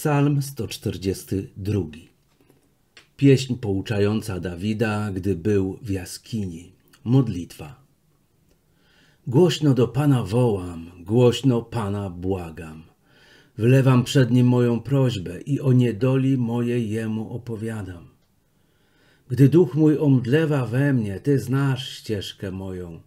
Psalm 142. Pieśń pouczająca Dawida, gdy był w jaskini. Modlitwa. Głośno do Pana wołam, głośno Pana błagam. Wlewam przed Nim moją prośbę i o niedoli mojej Jemu opowiadam. Gdy duch mój omdlewa we mnie, Ty znasz ścieżkę moją.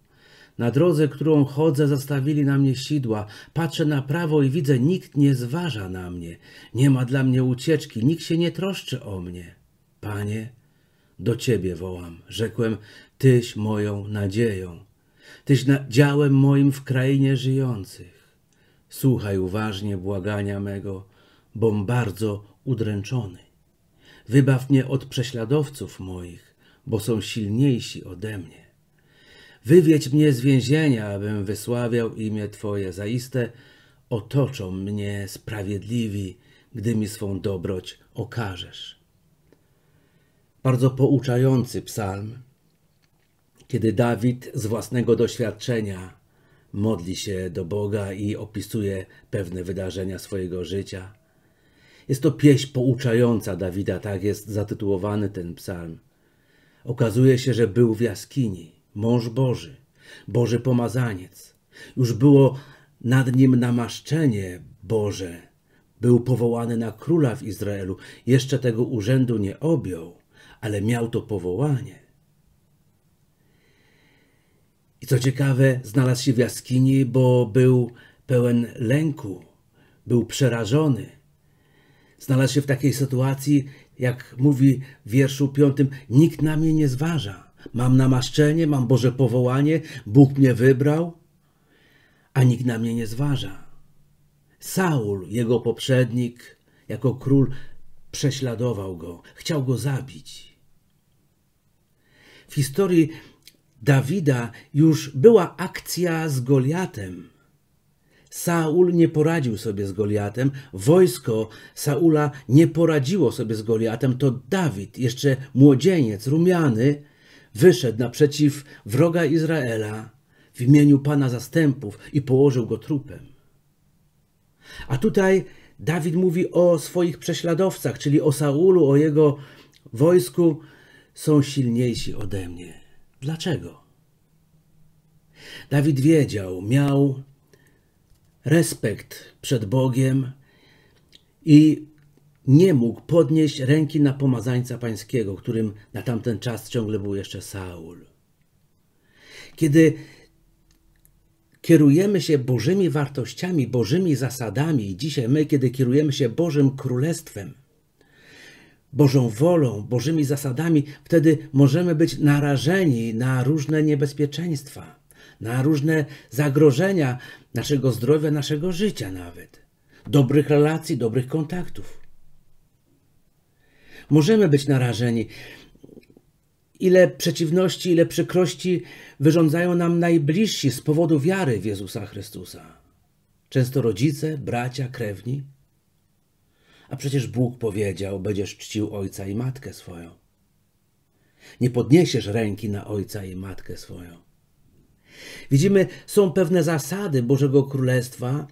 Na drodze, którą chodzę, zastawili na mnie sidła. Patrzę na prawo i widzę, nikt nie zważa na mnie. Nie ma dla mnie ucieczki, nikt się nie troszczy o mnie. Panie, do Ciebie wołam. Rzekłem, Tyś moją nadzieją. Tyś działem moim w krainie żyjących. Słuchaj uważnie błagania mego, bom bardzo udręczony. Wybaw mnie od prześladowców moich, bo są silniejsi ode mnie. Wywiedź mnie z więzienia, abym wysławiał imię Twoje zaiste. Otoczą mnie sprawiedliwi, gdy mi swą dobroć okażesz. Bardzo pouczający psalm, kiedy Dawid z własnego doświadczenia modli się do Boga i opisuje pewne wydarzenia swojego życia. Jest to pieśń pouczająca Dawida, tak jest zatytułowany ten psalm. Okazuje się, że był w jaskini mąż Boży, Boży pomazaniec. Już było nad nim namaszczenie Boże. Był powołany na króla w Izraelu. Jeszcze tego urzędu nie objął, ale miał to powołanie. I co ciekawe, znalazł się w jaskini, bo był pełen lęku, był przerażony. Znalazł się w takiej sytuacji, jak mówi w wierszu piątym, nikt na mnie nie zważa. Mam namaszczenie, mam Boże powołanie, Bóg mnie wybrał, a nikt na mnie nie zważa. Saul, jego poprzednik, jako król, prześladował go, chciał go zabić. W historii Dawida już była akcja z Goliatem. Saul nie poradził sobie z Goliatem, wojsko Saula nie poradziło sobie z Goliatem, to Dawid, jeszcze młodzieniec, rumiany, wyszedł naprzeciw wroga Izraela w imieniu Pana zastępów i położył go trupem. A tutaj Dawid mówi o swoich prześladowcach, czyli o Saulu, o jego wojsku, są silniejsi ode mnie. Dlaczego? Dawid wiedział, miał respekt przed Bogiem i nie mógł podnieść ręki na pomazańca pańskiego, którym na tamten czas ciągle był jeszcze Saul. Kiedy kierujemy się Bożymi wartościami, Bożymi zasadami, i dzisiaj my, kiedy kierujemy się Bożym Królestwem, Bożą wolą, Bożymi zasadami, wtedy możemy być narażeni na różne niebezpieczeństwa, na różne zagrożenia naszego zdrowia, naszego życia nawet, dobrych relacji, dobrych kontaktów możemy być narażeni. Ile przeciwności, ile przykrości wyrządzają nam najbliżsi z powodu wiary w Jezusa Chrystusa. Często rodzice, bracia, krewni. A przecież Bóg powiedział: Będziesz czcił ojca i matkę swoją. Nie podniesiesz ręki na ojca i matkę swoją. Widzimy, są pewne zasady Bożego Królestwa,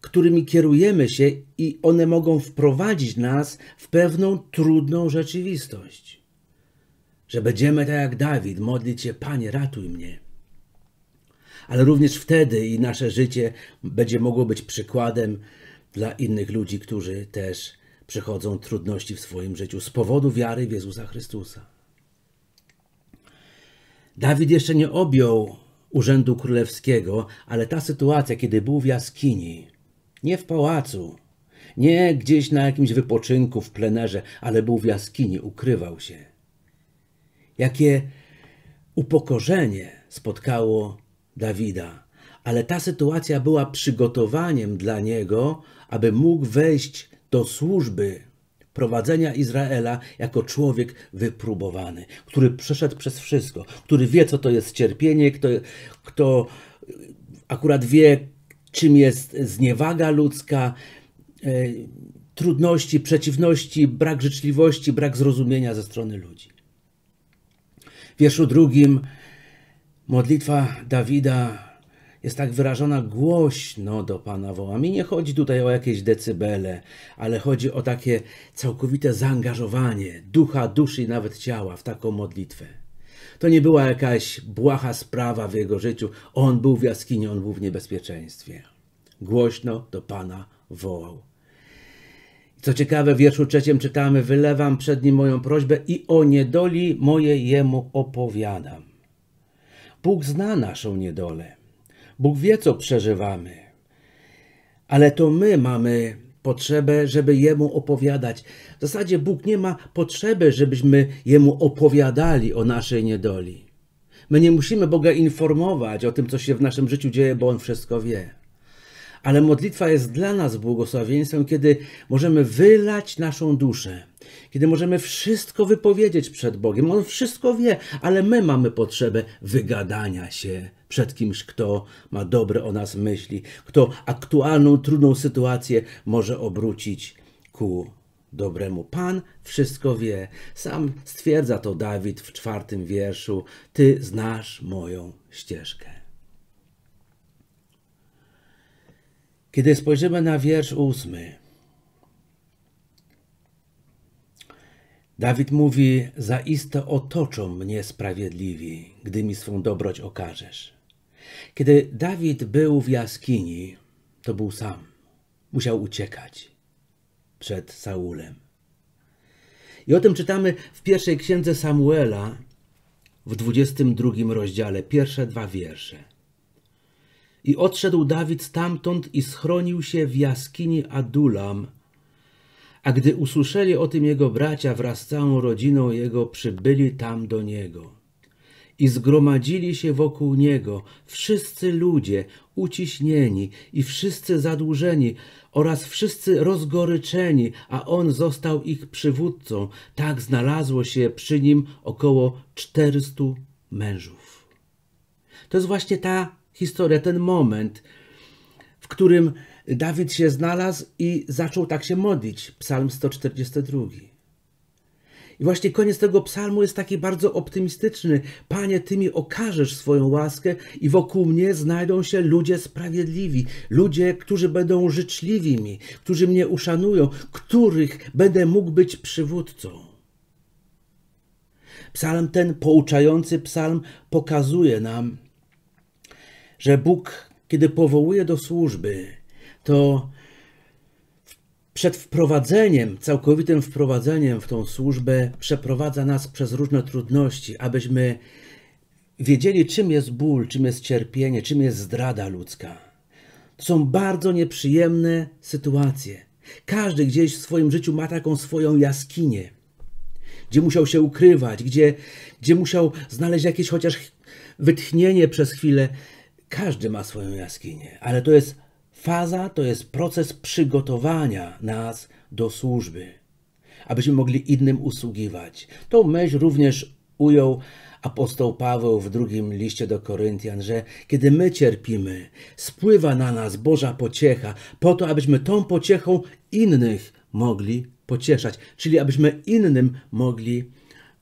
którymi kierujemy się i one mogą wprowadzić nas w pewną trudną rzeczywistość. Że będziemy tak jak Dawid modlić się, Panie, ratuj mnie. Ale również wtedy i nasze życie będzie mogło być przykładem dla innych ludzi, którzy też przechodzą trudności w swoim życiu z powodu wiary w Jezusa Chrystusa. Dawid jeszcze nie objął urzędu królewskiego, ale ta sytuacja, kiedy był w jaskini, nie w pałacu, nie gdzieś na jakimś wypoczynku w plenerze, ale był w jaskini, ukrywał się. Jakie upokorzenie spotkało Dawida, ale ta sytuacja była przygotowaniem dla niego, aby mógł wejść do służby prowadzenia Izraela jako człowiek wypróbowany, który przeszedł przez wszystko, który wie, co to jest cierpienie, kto, kto akurat wie, czym jest zniewaga ludzka, e, trudności, przeciwności, brak życzliwości, brak zrozumienia ze strony ludzi. W wierszu drugim modlitwa Dawida jest tak wyrażona głośno do Pana woła. Mi nie chodzi tutaj o jakieś decybele, ale chodzi o takie całkowite zaangażowanie ducha, duszy i nawet ciała w taką modlitwę. To nie była jakaś błaha sprawa w jego życiu. On był w jaskini, on był w niebezpieczeństwie. Głośno do Pana wołał. Co ciekawe, w wierszu trzecim czytamy: Wylewam przed nim moją prośbę i o niedoli mojej jemu opowiadam. Bóg zna naszą niedolę. Bóg wie, co przeżywamy. Ale to my mamy potrzebę, żeby Jemu opowiadać. W zasadzie Bóg nie ma potrzeby, żebyśmy Jemu opowiadali o naszej niedoli. My nie musimy Boga informować o tym, co się w naszym życiu dzieje, bo On wszystko wie. Ale modlitwa jest dla nas błogosławieństwem, kiedy możemy wylać naszą duszę, kiedy możemy wszystko wypowiedzieć przed Bogiem. On wszystko wie, ale my mamy potrzebę wygadania się przed kimś, kto ma dobre o nas myśli, kto aktualną trudną sytuację może obrócić ku dobremu. Pan wszystko wie. Sam stwierdza to Dawid w czwartym wierszu. Ty znasz moją ścieżkę. Kiedy spojrzymy na wiersz ósmy, Dawid mówi: Zaiste otoczą mnie sprawiedliwi, gdy mi swą dobroć okażesz. Kiedy Dawid był w jaskini, to był sam. Musiał uciekać przed Saulem. I o tym czytamy w pierwszej księdze Samuela w 22 rozdziale, pierwsze dwa wiersze. I odszedł Dawid stamtąd i schronił się w jaskini Adulam. A gdy usłyszeli o tym jego bracia wraz z całą rodziną jego, przybyli tam do niego. I zgromadzili się wokół niego wszyscy ludzie uciśnieni i wszyscy zadłużeni oraz wszyscy rozgoryczeni, a on został ich przywódcą. Tak znalazło się przy nim około 400 mężów. To jest właśnie ta historia, ten moment, w którym Dawid się znalazł i zaczął tak się modlić. Psalm 142. I właśnie koniec tego psalmu jest taki bardzo optymistyczny. Panie, ty mi okażesz swoją łaskę i wokół mnie znajdą się ludzie sprawiedliwi, ludzie, którzy będą życzliwi mi, którzy mnie uszanują, których będę mógł być przywódcą. Psalm ten, pouczający psalm, pokazuje nam, że Bóg, kiedy powołuje do służby, to przed wprowadzeniem, całkowitym wprowadzeniem w tą służbę przeprowadza nas przez różne trudności, abyśmy wiedzieli, czym jest ból, czym jest cierpienie, czym jest zdrada ludzka. To są bardzo nieprzyjemne sytuacje. Każdy gdzieś w swoim życiu ma taką swoją jaskinię, gdzie musiał się ukrywać, gdzie, gdzie musiał znaleźć jakieś chociaż wytchnienie przez chwilę. Każdy ma swoją jaskinię, ale to jest Faza to jest proces przygotowania nas do służby, abyśmy mogli innym usługiwać. Tą myśl również ujął apostoł Paweł w drugim liście do Koryntian, że kiedy my cierpimy, spływa na nas Boża pociecha, po to, abyśmy tą pociechą innych mogli pocieszać, czyli abyśmy innym mogli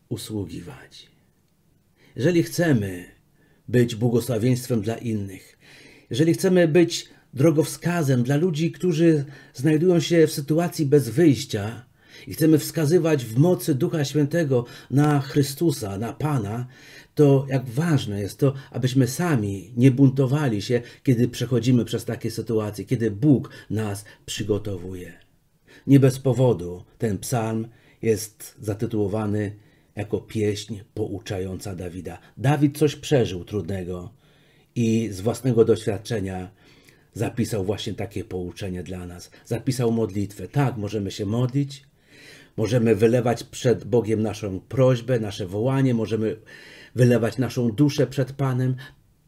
usługiwać. Jeżeli chcemy być błogosławieństwem dla innych, jeżeli chcemy być drogowskazem dla ludzi, którzy znajdują się w sytuacji bez wyjścia i chcemy wskazywać w mocy Ducha Świętego na Chrystusa, na Pana, to jak ważne jest to, abyśmy sami nie buntowali się, kiedy przechodzimy przez takie sytuacje, kiedy Bóg nas przygotowuje. Nie bez powodu ten psalm jest zatytułowany jako pieśń pouczająca Dawida. Dawid coś przeżył trudnego i z własnego doświadczenia zapisał właśnie takie pouczenie dla nas. Zapisał modlitwę. Tak, możemy się modlić, możemy wylewać przed Bogiem naszą prośbę, nasze wołanie, możemy wylewać naszą duszę przed Panem.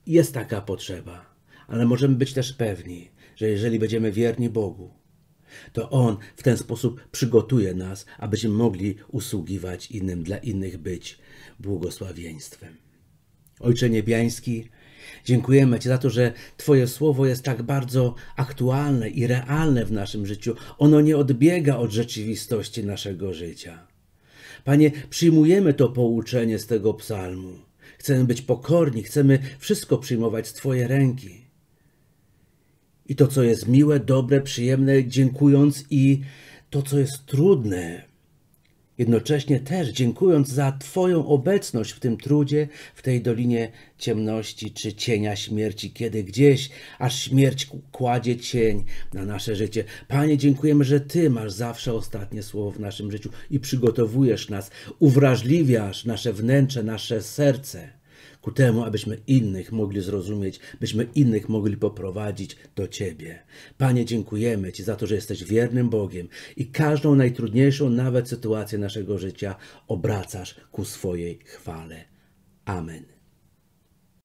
Jest taka potrzeba, ale możemy być też pewni, że jeżeli będziemy wierni Bogu, to On w ten sposób przygotuje nas, abyśmy mogli usługiwać innym, dla innych być błogosławieństwem. Ojcze Niebiański, Dziękujemy Ci za to, że Twoje słowo jest tak bardzo aktualne i realne w naszym życiu. Ono nie odbiega od rzeczywistości naszego życia. Panie, przyjmujemy to pouczenie z tego psalmu. Chcemy być pokorni, chcemy wszystko przyjmować z Twojej ręki. I to, co jest miłe, dobre, przyjemne, dziękując, i to, co jest trudne, Jednocześnie też dziękując za Twoją obecność w tym trudzie, w tej dolinie ciemności czy cienia śmierci, kiedy gdzieś aż śmierć kładzie cień na nasze życie. Panie, dziękujemy, że Ty masz zawsze ostatnie słowo w naszym życiu i przygotowujesz nas, uwrażliwiasz nasze wnętrze, nasze serce ku temu, abyśmy innych mogli zrozumieć, byśmy innych mogli poprowadzić do Ciebie. Panie, dziękujemy Ci za to, że jesteś wiernym Bogiem i każdą najtrudniejszą nawet sytuację naszego życia obracasz ku swojej chwale. Amen.